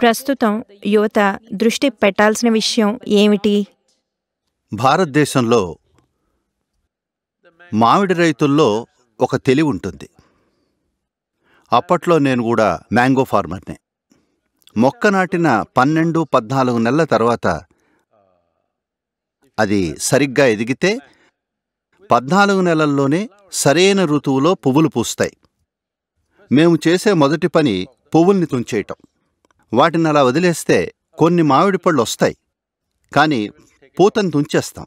ప్రస్తుతం యువత దృష్టి పెట్టాల్సిన విషయం ఏమిటి భారతదేశంలో మామిడి రైతుల్లో ఒక తెలివి ఉంటుంది అప్పట్లో నేను కూడా మ్యాంగో ఫార్మర్నే మొక్క నాటిన పన్నెండు పద్నాలుగు నెలల తర్వాత అది సరిగ్గా ఎదిగితే పద్నాలుగు నెలల్లోనే సరైన ఋతువులో పువ్వులు పూస్తాయి మేము చేసే మొదటి పని పువ్వుల్ని తుంచేయటం వాటిని అలా వదిలేస్తే కొన్ని మామిడి పళ్ళు వస్తాయి కానీ పూతను తుంచేస్తాం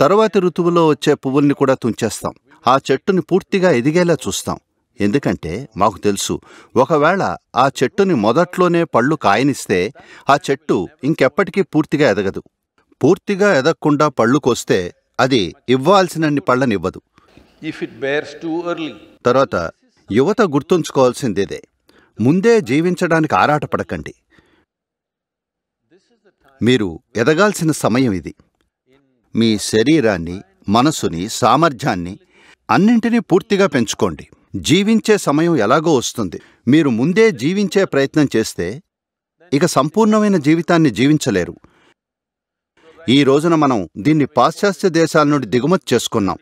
తరువాతి ఋతువులో వచ్చే పువ్వుల్ని కూడా తుంచేస్తాం ఆ చెట్టుని పూర్తిగా ఎదిగేలా చూస్తాం ఎందుకంటే మాకు తెలుసు ఒకవేళ ఆ చెట్టుని మొదట్లోనే పళ్ళు కాయనిస్తే ఆ చెట్టు ఇంకెప్పటికీ పూర్తిగా ఎదగదు పూర్తిగా ఎదగకుండా పళ్ళు కోస్తే అది ఇవ్వాల్సినన్ని పళ్ళనివ్వదు తర్వాత యువత గుర్తుంచుకోవాల్సిందేదే ముందే జీవించడానికి ఆరాటపడకండి మీరు ఎదగాల్సిన సమయం ఇది మీ శరీరాన్ని మనసుని సామర్థ్యాన్ని అన్నింటినీ పూర్తిగా పెంచుకోండి జీవించే సమయం ఎలాగో వస్తుంది మీరు ముందే జీవించే ప్రయత్నం చేస్తే ఇక సంపూర్ణమైన జీవితాన్ని జీవించలేరు ఈ రోజున మనం దీన్ని పాశ్చాత్య దేశాల నుండి దిగుమతి చేసుకున్నాం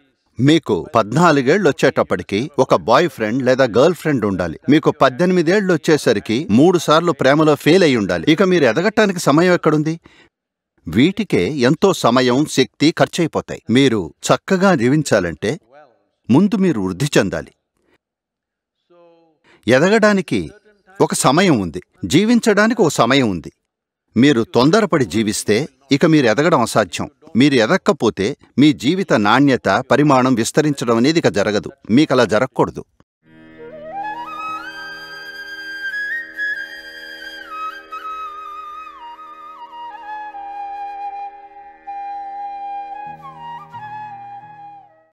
మీకు పద్నాలుగేళ్ళు వచ్చేటప్పటికి ఒక బాయ్ ఫ్రెండ్ లేదా గర్ల్ ఫ్రెండ్ ఉండాలి మీకు పద్దెనిమిదేళ్ళు వచ్చేసరికి మూడు సార్లు ప్రేమలో ఫెయిల్ అయి ఉండాలి ఇక మీరు ఎదగట్టానికి సమయం ఎక్కడుంది వీటికే ఎంతో సమయం శక్తి ఖర్చయిపోతాయి మీరు చక్కగా జీవించాలంటే ముందు మీరు వృద్ధి చెందాలి ఎదగడానికి ఒక సమయం ఉంది జీవించడానికి ఒక సమయం ఉంది మీరు తొందరపడి జీవిస్తే ఇక మీరు ఎదగడం అసాధ్యం మీరు ఎదక్కపోతే మీ జీవిత నాణ్యత పరిమాణం విస్తరించడం అనేది ఇక జరగదు మీకలా జరగకూడదు